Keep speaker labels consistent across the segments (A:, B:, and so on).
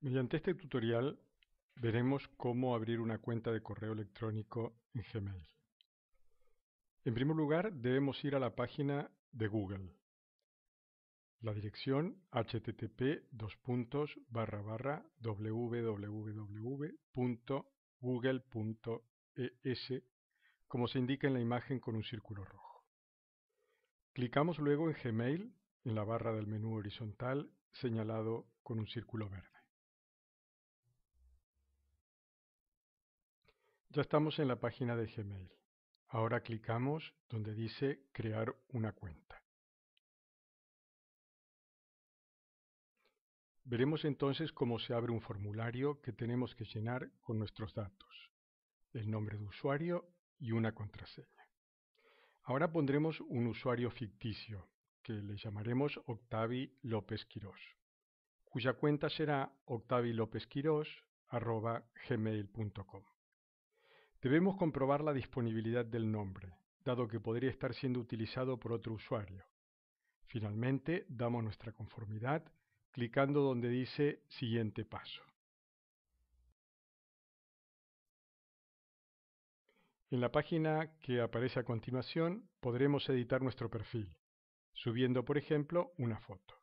A: Mediante este tutorial veremos cómo abrir una cuenta de correo electrónico en Gmail. En primer lugar debemos ir a la página de Google. La dirección http www.google.es como se indica en la imagen con un círculo rojo. Clicamos luego en Gmail en la barra del menú horizontal señalado con un círculo verde. Ya estamos en la página de Gmail. Ahora clicamos donde dice crear una cuenta. Veremos entonces cómo se abre un formulario que tenemos que llenar con nuestros datos, el nombre de usuario y una contraseña. Ahora pondremos un usuario ficticio, que le llamaremos Octavi López Quirós, cuya cuenta será octavilopezquirós.gmail.com. Debemos comprobar la disponibilidad del nombre, dado que podría estar siendo utilizado por otro usuario. Finalmente, damos nuestra conformidad clicando donde dice Siguiente paso. En la página que aparece a continuación podremos editar nuestro perfil, subiendo por ejemplo una foto.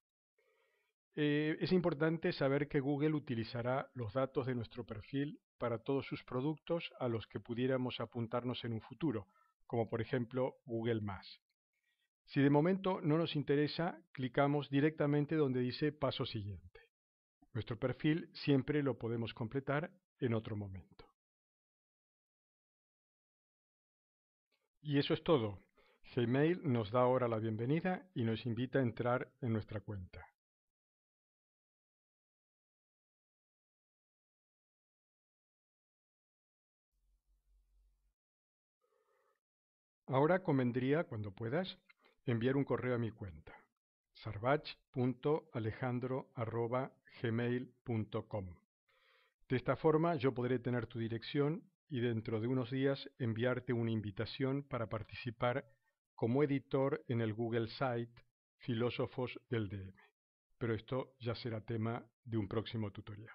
A: Eh, es importante saber que Google utilizará los datos de nuestro perfil para todos sus productos a los que pudiéramos apuntarnos en un futuro, como por ejemplo Google ⁇ Si de momento no nos interesa, clicamos directamente donde dice paso siguiente. Nuestro perfil siempre lo podemos completar en otro momento. Y eso es todo. Gmail nos da ahora la bienvenida y nos invita a entrar en nuestra cuenta. Ahora convendría, cuando puedas, enviar un correo a mi cuenta sarvach.alejandro.gmail.com. De esta forma yo podré tener tu dirección y dentro de unos días enviarte una invitación para participar como editor en el Google Site Filósofos del DM. Pero esto ya será tema de un próximo tutorial.